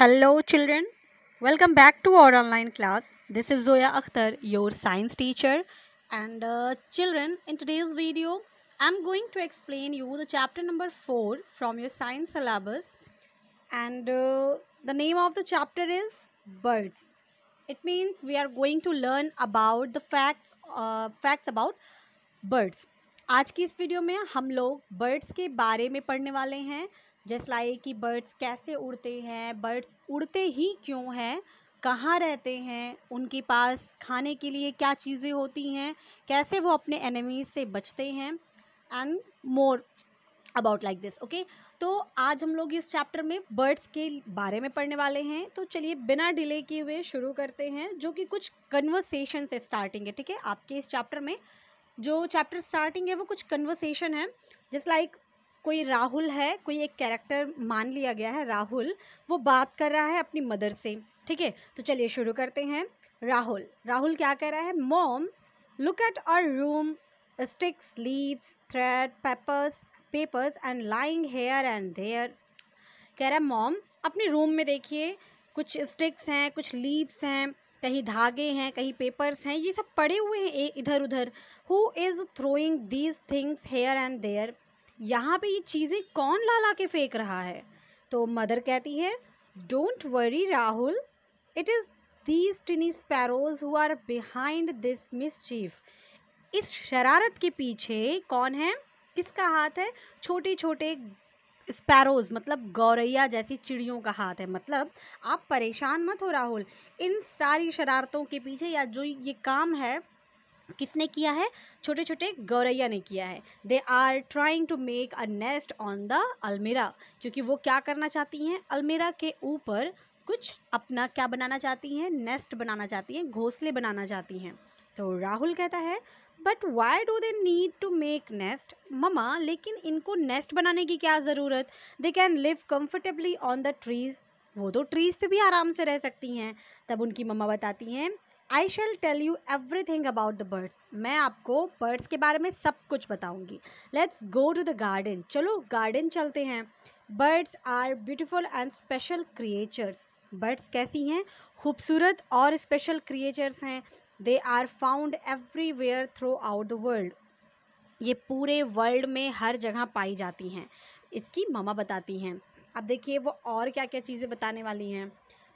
hello children welcome back to our online class this is Zoya Akhtar your science teacher and children in today's video I am going to explain you the chapter number four from your science syllabus and the name of the chapter is birds it means we are going to learn about the facts facts about birds आज की इस video में हम लोग birds के बारे में पढ़ने वाले हैं जैसे लाइक कि बर्ड्स कैसे उड़ते हैं बर्ड्स उड़ते ही क्यों हैं कहाँ रहते हैं उनके पास खाने के लिए क्या चीज़ें होती हैं कैसे वो अपने एनिमीज से बचते हैं and more about like this okay तो आज हम लोग इस चैप्टर में बर्ड्स के बारे में पढ़ने वाले हैं तो चलिए बिना डिले किए हुए शुरू करते हैं जो कि कुछ कन्वर्सेशन से स्टार्टिंग है ठीक है आपके इस चैप्टर में जो चैप्टर स्टार्टिंग है वो कुछ कन्वर्सेशन है जस्ट लाइक कोई राहुल है कोई एक कैरेक्टर मान लिया गया है राहुल वो बात कर रहा है अपनी मदर से ठीक है तो चलिए शुरू करते हैं राहुल राहुल क्या कह रहा है mom look at our room sticks leaves thread papers papers and lying here and there कह रहा है मॉम अपने रूम में देखिए कुछ स्टिक्स हैं कुछ लीव्स हैं कहीं धागे हैं कहीं पेपर्स हैं ये सब पड़े हुए हैं इधर उधर who is throwing these things here and there यहाँ पे ये चीज़ें कौन ला ला के फेंक रहा है तो मदर कहती है don't worry Rahul it is these tiny sparrows who are behind this mischief इस शरारत के पीछे कौन है किसका हाथ है छोटे छोटे स्पैरोज मतलब गौरैया जैसी चिड़ियों का हाथ है मतलब आप परेशान मत हो राहुल इन सारी शरारतों के पीछे या जो ये काम है किसने किया है छोटे छोटे गौरैया ने किया है they are trying to make a nest on the almirah क्योंकि वो क्या करना चाहती हैं अलमेरा के ऊपर कुछ अपना क्या बनाना चाहती हैं नेस्ट बनाना चाहती हैं घोंसले बनाना चाहती हैं तो राहुल कहता है but why do they need to make nest mama लेकिन इनको नेस्ट बनाने की क्या ज़रूरत they can live comfortably on the trees वो तो ट्रीज़ पे भी आराम से रह सकती हैं तब उनकी मम्मा बताती हैं I shall tell you everything about the birds मैं आपको बर्ड्स के बारे में सब कुछ बताऊँगी let's go to the garden चलो गार्डन चलते हैं birds are beautiful and special creatures birds कैसी हैं खूबसूरत और स्पेशल क्रिएचर्स हैं they are found everywhere throughout the world ये पूरे वर्ल्ड में हर जगह पाई जाती हैं इसकी मामा बताती हैं अब देखिए वो और क्या क्या चीज़ें बताने वाली हैं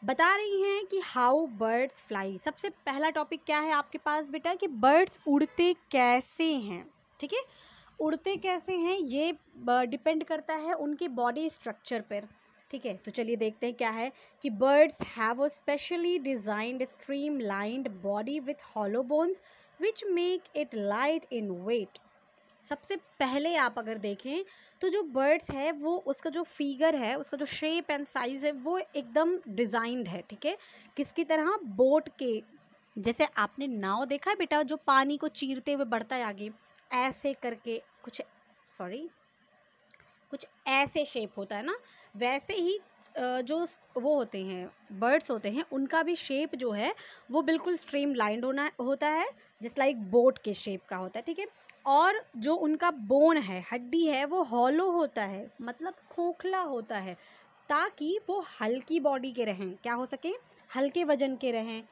बता रही हैं कि हाउ बर्ड्स फ्लाई सबसे पहला टॉपिक क्या है आपके पास बेटा कि बर्ड्स उड़ते कैसे हैं ठीक है उड़ते कैसे हैं ये डिपेंड करता है उनके बॉडी स्ट्रक्चर पर ठीक है तो चलिए देखते हैं क्या है कि birds have a specially designed streamlined body with hollow bones which make it light in weight सबसे पहले आप अगर देखें तो जो बर्ड्स है वो उसका जो फिगर है उसका जो शेप एंड साइज़ है वो एकदम डिज़ाइंड है ठीक है किसकी तरह बोट के जैसे आपने नाव देखा है बेटा जो पानी को चीरते हुए बढ़ता है आगे ऐसे करके कुछ सॉरी कुछ ऐसे शेप होता है ना वैसे ही जो वो होते हैं बर्ड्स होते हैं उनका भी शेप जो है वो बिल्कुल स्ट्रीम लाइंड होना होता है जिस लाइक बोट के शेप का होता है ठीक है और जो उनका बोन है हड्डी है वो हॉलो होता है मतलब खोखला होता है ताकि वो हल्की बॉडी के रहें क्या हो सके हल्के वजन के रहें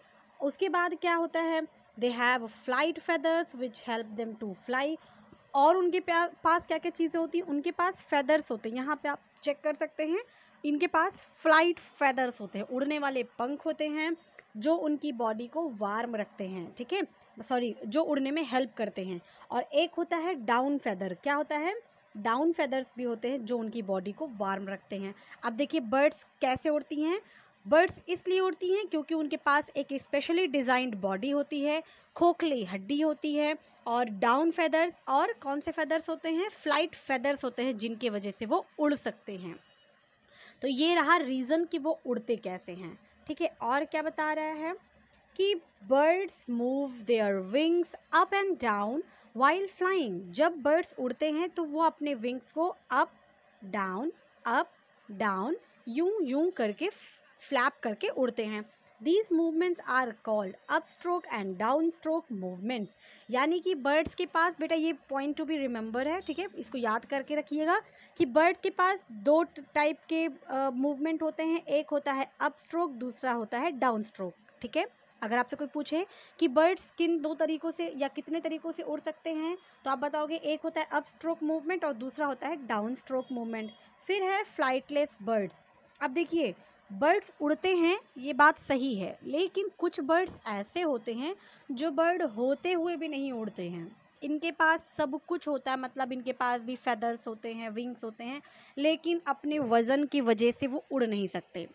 उसके बाद क्या होता है they have flight feathers which help them to fly और उनके पास क्या क्या चीज़ें होती हैं उनके पास फेदर्स होते हैं यहाँ पे आप चेक कर सकते हैं इनके पास फ्लाइट फैदर्स होते हैं उड़ने वाले पंख होते हैं जो उनकी बॉडी को वार्म रखते हैं ठीक है सॉरी जो उड़ने में हेल्प करते हैं और एक होता है डाउन फैदर क्या होता है डाउन फैदर्स भी होते हैं जो उनकी बॉडी को वार्म रखते हैं अब देखिए बर्ड्स कैसे उड़ती हैं बर्ड्स इसलिए उड़ती हैं क्योंकि उनके पास एक स्पेशली डिज़ाइंड बॉडी होती है खोखली हड्डी होती है और डाउन फैदर्स और कौन से फैदर्स होते हैं फ्लाइट फैदर्स होते हैं जिनके वजह से वो उड़ सकते हैं तो ये रहा रीज़न कि वो उड़ते कैसे हैं ठीक है और क्या बता रहा है कि birds move their wings up and down while flying जब बर्ड्स उड़ते हैं तो वो अपने विंग्स को अप डाउन अप डाउन यूं यूं करके फ्लैप करके उड़ते हैं these movements are called up stroke and down stroke movements यानी कि बर्ड्स के पास बेटा ये पॉइंट टू बी रिमेंबर है ठीक है इसको याद करके रखिएगा कि बर्ड्स के पास दो टाइप के मूवमेंट uh, होते हैं एक होता है अप स्ट्रोक दूसरा होता है डाउन स्ट्रोक ठीक है अगर आपसे कोई पूछे कि बर्ड्स किन दो तरीक़ों से या कितने तरीक़ों से उड़ सकते हैं तो आप बताओगे एक होता है अप स्ट्रोक मूवमेंट और दूसरा होता है डाउन स्ट्रोक मूवमेंट फिर है फ्लाइटलेस बर्ड्स अब देखिए बर्ड्स उड़ते हैं ये बात सही है लेकिन कुछ बर्ड्स ऐसे होते हैं जो बर्ड होते हुए भी नहीं उड़ते हैं इनके पास सब कुछ होता है मतलब इनके पास भी फैदर्स होते हैं विंग्स होते हैं लेकिन अपने वज़न की वजह से वो उड़ नहीं सकते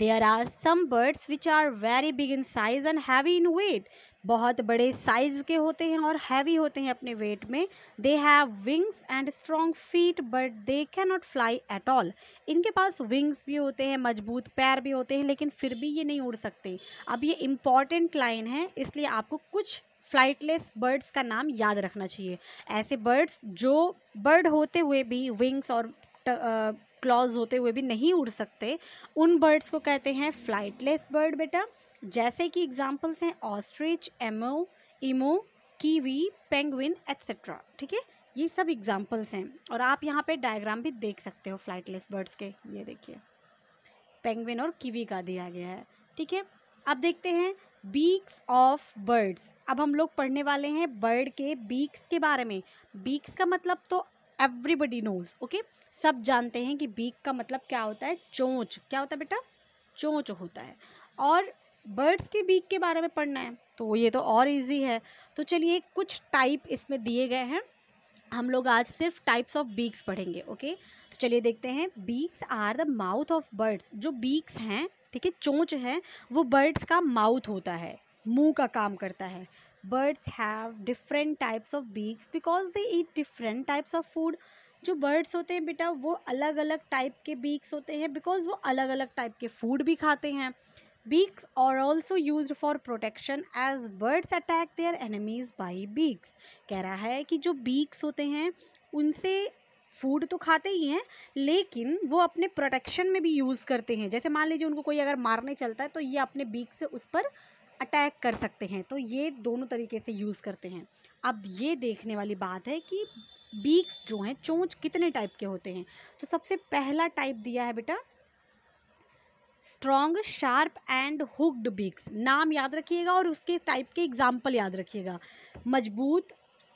there are some birds which are very big in size and heavy in weight बहुत बड़े साइज़ के होते हैं और हैवी होते हैं अपने वेट में they have wings and strong feet but they can not fly at all इनके पास विंग्स भी होते हैं मजबूत पैर भी होते हैं लेकिन फिर भी ये नहीं उड़ सकते अब ये इम्पॉर्टेंट लाइन है इसलिए आपको कुछ फ्लाइटलेस बर्ड्स का नाम याद रखना चाहिए ऐसे बर्ड्स जो बर्ड होते हुए भी विंग्स और क्लॉज होते हुए भी नहीं उड़ सकते उन बर्ड्स को कहते हैं फ्लाइटलेस बर्ड बेटा जैसे कि एग्जाम्पल्स हैं ostrich emu emu kiwi penguin etcetera ठीक है ये सब एग्जाम्पल्स हैं और आप यहाँ पे डायग्राम भी देख सकते हो फ्लाइटलेस बर्ड्स के ये देखिए पेंगविन और कीवी का दिया गया है ठीक है अब देखते हैं बीक्स ऑफ बर्ड्स अब हम लोग पढ़ने वाले हैं बर्ड के बीक्स के बारे में बीक्स का मतलब तो एवरीबडी नोज ओके सब जानते हैं कि बीक का मतलब क्या होता है चोंच क्या होता है बेटा चोंच होता है और बर्ड्स के बीक के बारे में पढ़ना है तो ये तो और इजी है तो चलिए कुछ टाइप इसमें दिए गए हैं हम लोग आज सिर्फ टाइप्स ऑफ बीक्स पढ़ेंगे ओके तो चलिए देखते हैं beaks are the mouth of birds जो बीक्स हैं ठीक है चोंच है वो बर्ड्स का माउथ होता है मुंह का काम करता है birds have different types of beaks because they eat different types of food जो बर्ड्स होते हैं बेटा वो अलग अलग टाइप के बीक्स होते हैं बिकॉज वो अलग अलग टाइप के फूड भी खाते हैं बीक्स और also use for protection as birds attack their enemies by beaks कह रहा है कि जो बीक्स होते हैं उनसे फूड तो खाते ही हैं लेकिन वो अपने प्रोटेक्शन में भी यूज़ करते हैं जैसे मान लीजिए उनको कोई अगर मारने चलता है तो ये अपने बीक से उस पर अटैक कर सकते हैं तो ये दोनों तरीके से यूज़ करते हैं अब ये देखने वाली बात है कि बीक्स जो हैं चोंच कितने टाइप के होते हैं तो सबसे पहला टाइप दिया है बेटा strong sharp and hooked beaks नाम याद रखिएगा और उसके टाइप के एग्जाम्पल याद रखिएगा मजबूत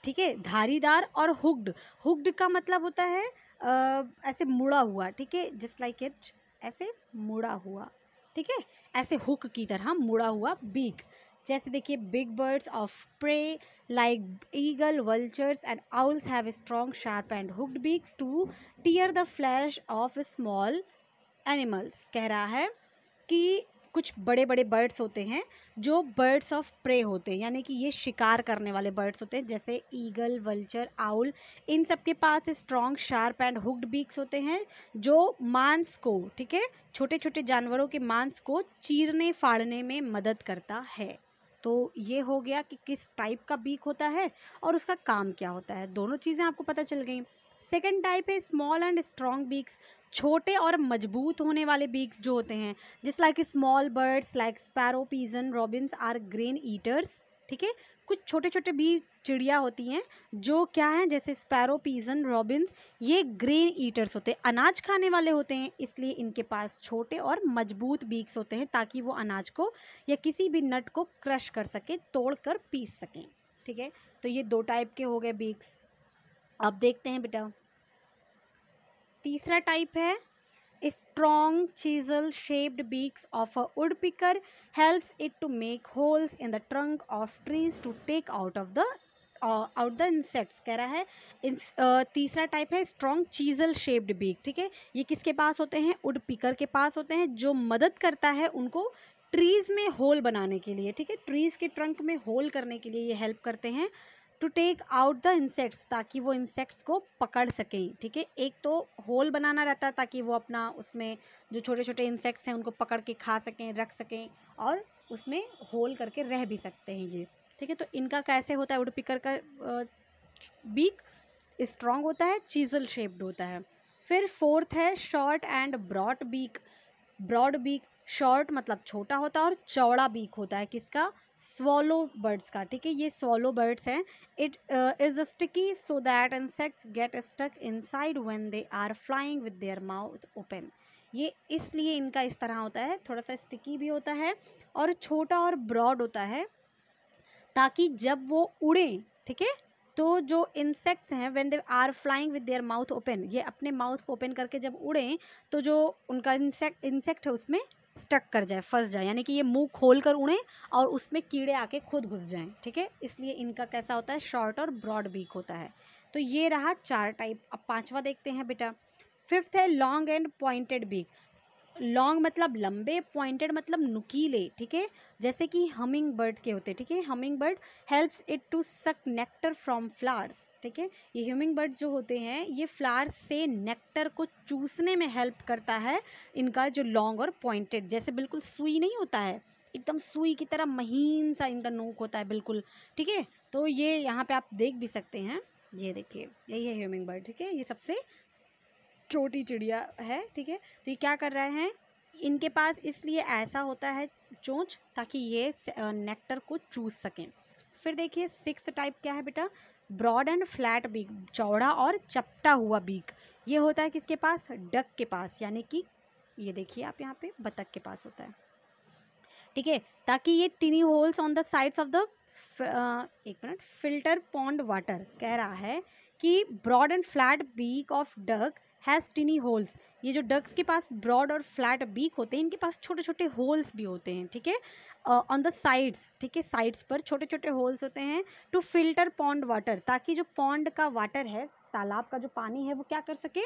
ठीक है धारीदार और हुक्ड हुक्ड का मतलब होता है आ, ऐसे मुड़ा हुआ ठीक है जस्ट लाइक इट ऐसे मुड़ा हुआ ठीक है ऐसे हुक की तरह मुड़ा हुआ बीक जैसे देखिए big birds of prey like eagle vultures and owls have strong sharp and hooked beaks to tear the flesh of small animals कह रहा है कि कुछ बड़े बड़े बर्ड्स होते हैं जो बर्ड्स ऑफ प्रे होते हैं यानी कि ये शिकार करने वाले बर्ड्स होते हैं जैसे ईगल वल्चर आउल इन सब के पास strong sharp and hooked beaks होते हैं जो मांस को ठीक है छोटे छोटे जानवरों के मांस को चीरने फाड़ने में मदद करता है तो ये हो गया कि किस टाइप का बीक होता है और उसका काम क्या होता है दोनों चीज़ें आपको पता चल गई सेकेंड टाइप है स्मॉल एंड स्ट्रॉन्ग बीक्स छोटे और मजबूत होने वाले बीग्स जो होते हैं जिस like small birds like sparrow pigeon robins are grain eaters ठीक है कुछ छोटे छोटे भी चिड़िया होती हैं जो क्या हैं जैसे स्पैरो पीजन रॉबिन्स ये ग्रेन ईटर्स होते हैं अनाज खाने वाले होते हैं इसलिए इनके पास छोटे और मजबूत बीक्स होते हैं ताकि वो अनाज को या किसी भी नट को क्रश कर सकें तोड़ कर पीस सकें ठीक है तो ये दो टाइप के हो गए बीक्स अब देखते हैं बेटा तीसरा टाइप है chisel shaped beaks of a woodpecker helps it to make holes in the trunk of trees to take out of the out the insects कह रहा है इंस, तीसरा टाइप है स्ट्रॉन्ग चीजल शेप्ड बीक ठीक है ये किसके पास होते हैं उड पिकर के पास होते हैं जो मदद करता है उनको ट्रीज़ में होल बनाने के लिए ठीक है ट्रीज़ के ट्रंक में होल करने के लिए ये हेल्प करते हैं to take out the insects ताकि वो इंसेक्ट्स को पकड़ सकें ठीक है एक तो होल बनाना रहता है ताकि वो अपना उसमें जो छोटे छोटे इंसेक्ट्स हैं उनको पकड़ के खा सकें रख सकें और उसमें होल करके रह भी सकते हैं ये ठीक है तो इनका कैसे होता है वुड पिकर का बीक स्ट्रॉन्ग होता है चीजल शेप्ड होता है फिर फोर्थ है short and broad beak broad beak short मतलब छोटा होता है और चौड़ा बीक होता है किसका स्वॉलो बर्ड्स का ठीक है ये स्वॉलो बर्ड्स हैं it is the sticky so that insects get stuck inside when they are flying with their mouth open ये इसलिए इनका इस तरह होता है थोड़ा सा स्टिकी भी होता है और छोटा और ब्रॉड होता है ताकि जब वो उड़ें ठीक है तो जो इंसेक्ट्स हैं when they are flying with their mouth open ये अपने माउथ को ओपन करके जब उड़ें तो जो उनका इंसेक्ट इंसेक्ट है उसमें स्टक कर जाए फंस जाए यानी कि ये मुंह खोल कर उड़ें और उसमें कीड़े आके खुद घुस जाएं ठीक है इसलिए इनका कैसा होता है शॉर्ट और ब्रॉड बीक होता है तो ये रहा चार टाइप अब पांचवा देखते हैं बेटा फिफ्थ है long and pointed beak long मतलब लंबे पॉइंटेड मतलब नुकीले ठीक है जैसे कि हमिंग बर्ड के होते हैं ठीक है hummingbird helps it to suck nectar from flowers ठीक है ये हमिंग बर्ड जो होते हैं ये फ्लावर्स से नेक्टर को चूसने में हेल्प करता है इनका जो लॉन्ग और पॉइंटेड जैसे बिल्कुल सुई नहीं होता है एकदम सुई की तरह महीन सा इनका नोक होता है बिल्कुल ठीक है तो ये यहाँ पे आप देख भी सकते हैं ये देखिए यही है ह्यूमिंग बर्ड ठीक है ये सबसे छोटी चिड़िया है ठीक है तो ये क्या कर रहे हैं इनके पास इसलिए ऐसा होता है चोंच ताकि ये नेक्टर को चूस सकें फिर देखिए सिक्स टाइप क्या है बेटा ब्रॉड एंड फ्लैट बीक चौड़ा और चपटा हुआ बीक ये होता है किसके पास डक के पास यानी कि ये देखिए आप यहाँ पे बतख के पास होता है ठीक है ताकि ये tiny holes on the sides of the एक मिनट फिल्टर पॉन्ड वाटर कह रहा है कि broad and flat beak of duck has tiny holes ये जो डग्स के पास ब्रॉड और फ्लैट बीक होते हैं इनके पास छोटे छोटे होल्स भी होते हैं ठीक है ऑन द साइड्स ठीक है साइड्स पर छोटे छोटे होल्स होते हैं टू फिल्टर पॉन्ड वाटर ताकि जो पॉन्ड का वाटर है तालाब का जो पानी है वो क्या कर सके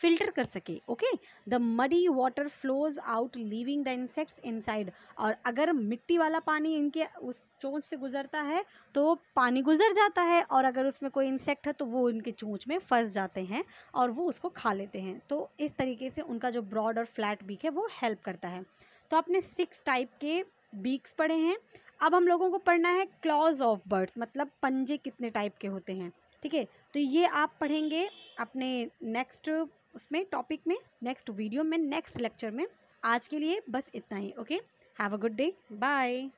फिल्टर कर सके okay the muddy water flows out leaving the insects inside और अगर मिट्टी वाला पानी इनके उस चोंच से गुजरता है तो पानी गुजर जाता है और अगर उसमें कोई इंसेक्ट है तो वो इनके चोंच में फंस जाते हैं और वो उसको खा लेते हैं तो इस तरीके से उनका जो ब्रॉड और फ्लैट बीक है वो हेल्प करता है तो आपने सिक्स टाइप के बीक्स पढ़े हैं अब हम लोगों को पढ़ना है क्लॉज ऑफ बर्ड्स मतलब पंजे कितने टाइप के होते हैं ठीक है तो ये आप पढ़ेंगे अपने नेक्स्ट उसमें टॉपिक में नेक्स्ट वीडियो में नेक्स्ट लेक्चर में आज के लिए बस इतना ही okay have a good day bye